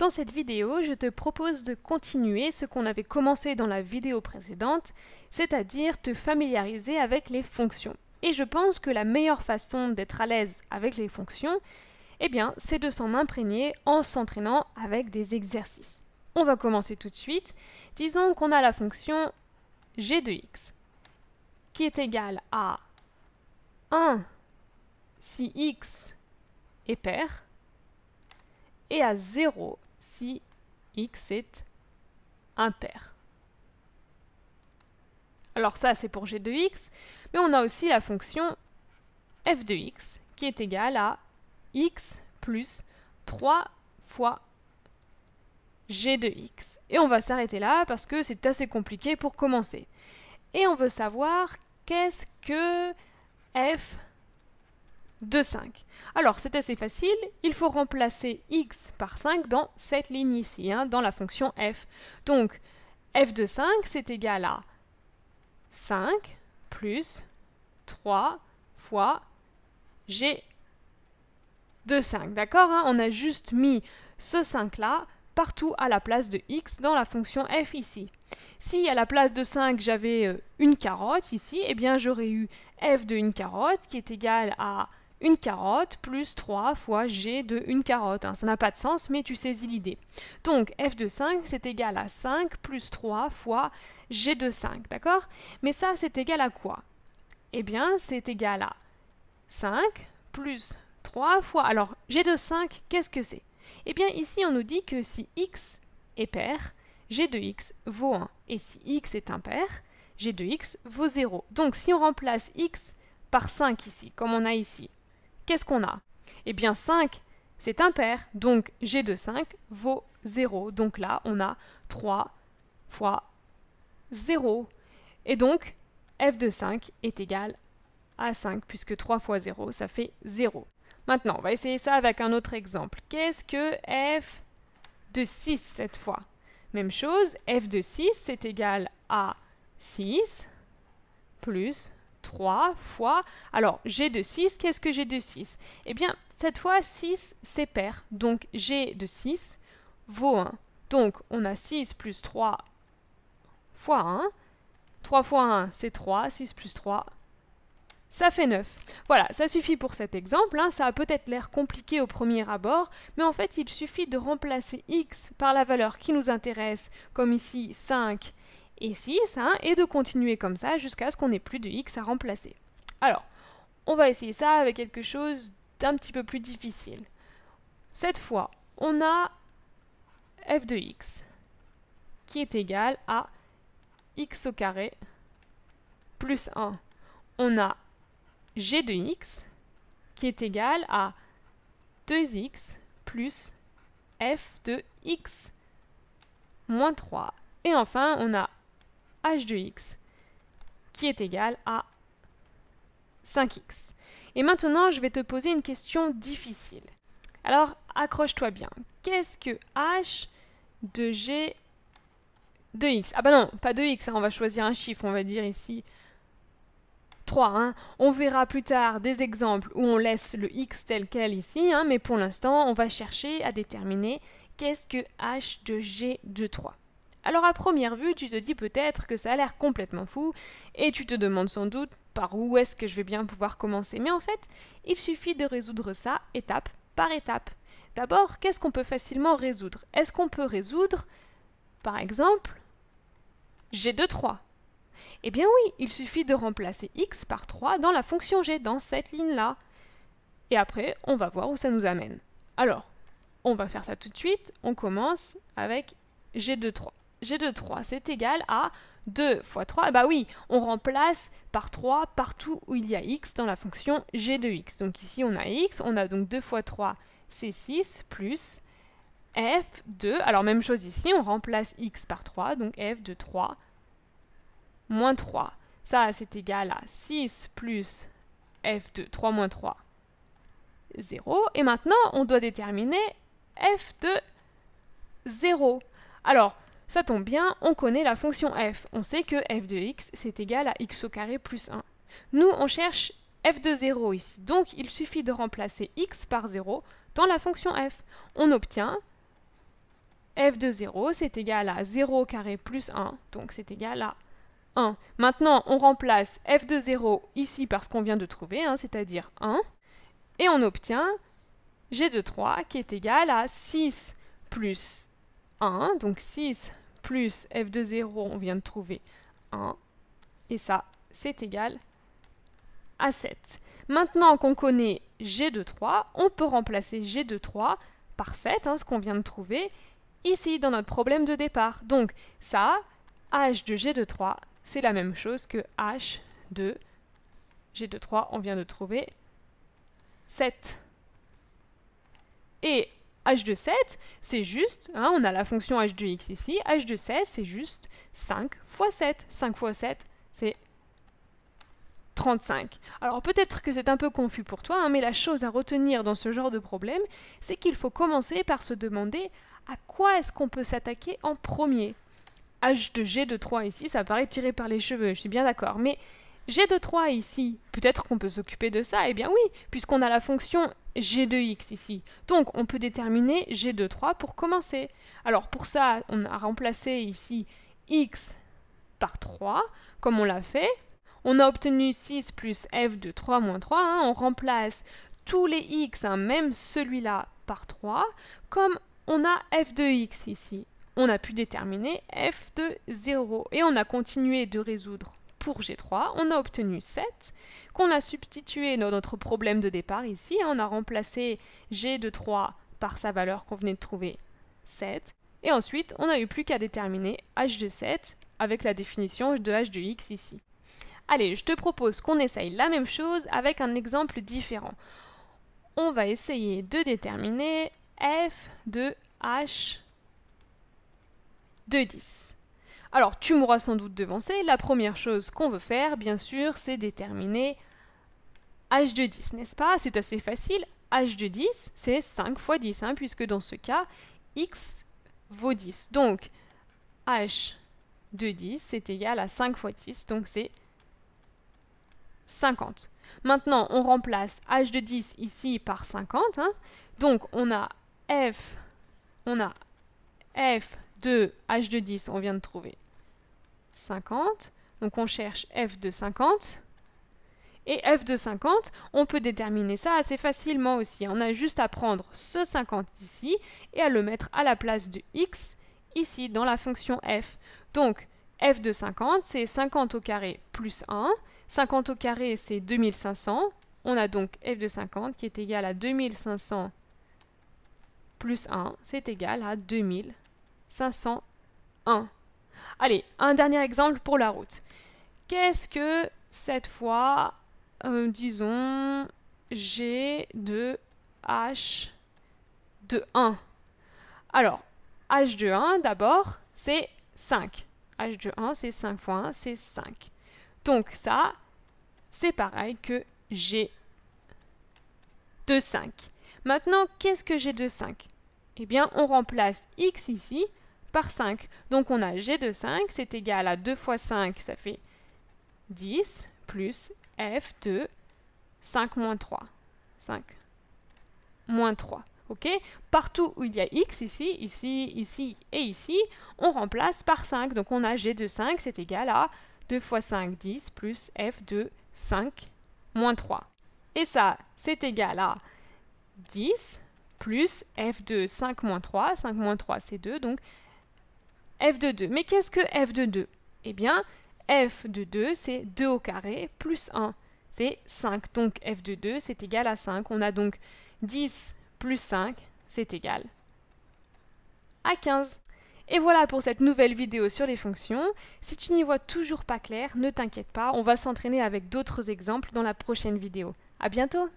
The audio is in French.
Dans cette vidéo, je te propose de continuer ce qu'on avait commencé dans la vidéo précédente, c'est-à-dire te familiariser avec les fonctions. Et je pense que la meilleure façon d'être à l'aise avec les fonctions, eh bien, c'est de s'en imprégner en s'entraînant avec des exercices. On va commencer tout de suite. Disons qu'on a la fonction g de x qui est égale à 1 si x est pair et à 0 si x est impair. Alors ça, c'est pour g de x, mais on a aussi la fonction f de x qui est égale à x plus 3 fois g de x. Et on va s'arrêter là parce que c'est assez compliqué pour commencer. Et on veut savoir qu'est-ce que f de 5. Alors c'est assez facile, il faut remplacer x par 5 dans cette ligne ici, hein, dans la fonction f. Donc f de 5 c'est égal à 5 plus 3 fois g de 5. D'accord hein? On a juste mis ce 5 là partout à la place de x dans la fonction f ici. Si à la place de 5 j'avais euh, une carotte ici, eh bien j'aurais eu f de une carotte qui est égal à une carotte plus 3 fois g de une carotte. Hein. ça n'a pas de sens, mais tu saisis l'idée. Donc f de 5, c'est égal à 5 plus 3 fois g de 5, d'accord Mais ça, c'est égal à quoi Eh bien, c'est égal à 5 plus 3 fois... Alors, g de 5, qu'est-ce que c'est Eh bien, ici, on nous dit que si x est pair, g de x vaut 1. Et si x est impair, g de x vaut 0. Donc, si on remplace x par 5 ici, comme on a ici, qu'est-ce qu'on a Eh bien 5, c'est impair, donc g de 5 vaut 0. Donc là, on a 3 fois 0. Et donc, f de 5 est égal à 5, puisque 3 fois 0, ça fait 0. Maintenant, on va essayer ça avec un autre exemple. Qu'est-ce que f de 6 cette fois Même chose, f de 6, c'est égal à 6 plus 3 fois... Alors, g de 6, qu'est-ce que g de 6 Eh bien, cette fois, 6, c'est pair. Donc, g de 6 vaut 1. Donc, on a 6 plus 3 fois 1. 3 fois 1, c'est 3. 6 plus 3, ça fait 9. Voilà, ça suffit pour cet exemple. Hein. Ça a peut-être l'air compliqué au premier abord, mais en fait, il suffit de remplacer x par la valeur qui nous intéresse, comme ici 5 et 6, ça, et de continuer comme ça jusqu'à ce qu'on n'ait plus de x à remplacer. Alors, on va essayer ça avec quelque chose d'un petit peu plus difficile. Cette fois, on a f de x qui est égal à x au carré plus 1. On a g de x qui est égal à 2x plus f de x moins 3. Et enfin, on a h de x qui est égal à 5x. Et maintenant, je vais te poser une question difficile. Alors, accroche-toi bien. Qu'est-ce que h de g de x Ah bah non, pas de x, hein, on va choisir un chiffre, on va dire ici 3. Hein. On verra plus tard des exemples où on laisse le x tel quel ici, hein, mais pour l'instant, on va chercher à déterminer qu'est-ce que h de g de 3. Alors à première vue, tu te dis peut-être que ça a l'air complètement fou, et tu te demandes sans doute par où est-ce que je vais bien pouvoir commencer. Mais en fait, il suffit de résoudre ça étape par étape. D'abord, qu'est-ce qu'on peut facilement résoudre Est-ce qu'on peut résoudre, par exemple, g de 3 Eh bien oui, il suffit de remplacer x par 3 dans la fonction g, dans cette ligne-là. Et après, on va voir où ça nous amène. Alors, on va faire ça tout de suite. On commence avec g de 3 g de 3, c'est égal à 2 fois 3, eh bah ben oui, on remplace par 3 partout où il y a x dans la fonction g de x. Donc ici on a x, on a donc 2 fois 3, c'est 6, plus f de, alors même chose ici, on remplace x par 3, donc f de 3 moins 3. Ça, c'est égal à 6 plus f de 3 moins 3, 0. Et maintenant, on doit déterminer f de 0. Alors, ça tombe bien, on connaît la fonction f. On sait que f de x, c'est égal à x au carré plus 1. Nous, on cherche f de 0 ici, donc il suffit de remplacer x par 0 dans la fonction f. On obtient f de 0, c'est égal à 0 au carré plus 1, donc c'est égal à 1. Maintenant, on remplace f de 0 ici par ce qu'on vient de trouver, hein, c'est-à-dire 1, et on obtient g de 3 qui est égal à 6 plus 1, donc 6 plus f de 0, on vient de trouver 1. Et ça, c'est égal à 7. Maintenant qu'on connaît g de 3, on peut remplacer g de 3 par 7, hein, ce qu'on vient de trouver ici dans notre problème de départ. Donc ça, h de g de 3, c'est la même chose que h de g de 3, on vient de trouver 7. Et h de 7, c'est juste, hein, on a la fonction h de x ici, h de 7, c'est juste 5 fois 7. 5 fois 7, c'est 35. Alors peut-être que c'est un peu confus pour toi, hein, mais la chose à retenir dans ce genre de problème, c'est qu'il faut commencer par se demander à quoi est-ce qu'on peut s'attaquer en premier. H de G de 3 ici, ça paraît tiré par les cheveux, je suis bien d'accord, mais G de 3 ici, peut-être qu'on peut, s'occuper de ça, et eh bien oui, puisqu'on a la fonction g de x ici. Donc on peut déterminer g de 3 pour commencer. Alors pour ça, on a remplacé ici x par 3, comme on l'a fait. On a obtenu 6 plus f de 3 moins 3. Hein. On remplace tous les x, hein, même celui-là, par 3, comme on a f de x ici. On a pu déterminer f de 0. Et on a continué de résoudre pour G3, on a obtenu 7, qu'on a substitué dans notre problème de départ ici, hein, on a remplacé G de 3 par sa valeur qu'on venait de trouver, 7, et ensuite on n'a eu plus qu'à déterminer H de 7 avec la définition de H de x ici. Allez, je te propose qu'on essaye la même chose avec un exemple différent. On va essayer de déterminer f de h de 10. Alors, tu m'auras sans doute devancé, la première chose qu'on veut faire, bien sûr, c'est déterminer h de 10, n'est-ce pas C'est assez facile, h de 10, c'est 5 fois 10, hein, puisque dans ce cas, x vaut 10. Donc, h de 10, c'est égal à 5 fois 10, donc c'est 50. Maintenant, on remplace h de 10 ici par 50. Hein. Donc, on a f, on a f de h de 10, on vient de trouver 50. Donc on cherche f de 50. Et f de 50, on peut déterminer ça assez facilement aussi. Hein. On a juste à prendre ce 50 ici et à le mettre à la place de x ici dans la fonction f. Donc f de 50, c'est 50 au carré plus 1. 50 au carré, c'est 2500. On a donc f de 50 qui est égal à 2500 plus 1, c'est égal à 2000. 501. Allez, un dernier exemple pour la route. Qu'est-ce que cette fois, euh, disons, G de H de 1 Alors, H de 1, d'abord, c'est 5. H de 1, c'est 5 fois 1, c'est 5. Donc ça, c'est pareil que G de 5. Maintenant, qu'est-ce que j'ai de 5 Eh bien, on remplace x ici par 5. Donc on a g de 5, c'est égal à 2 fois 5, ça fait 10, plus f de 5 moins 3. 5 moins 3. OK Partout où il y a x, ici, ici, ici et ici, on remplace par 5. Donc on a g de 5, c'est égal à 2 fois 5, 10, plus f de 5 moins 3. Et ça, c'est égal à 10 plus f de 5 moins 3. 5 moins 3, c'est 2, donc f de 2. Mais qu'est-ce que f de 2 Eh bien, f de 2, c'est 2 au carré plus 1, c'est 5. Donc f de 2, c'est égal à 5. On a donc 10 plus 5, c'est égal à 15. Et voilà pour cette nouvelle vidéo sur les fonctions. Si tu n'y vois toujours pas clair, ne t'inquiète pas, on va s'entraîner avec d'autres exemples dans la prochaine vidéo. A bientôt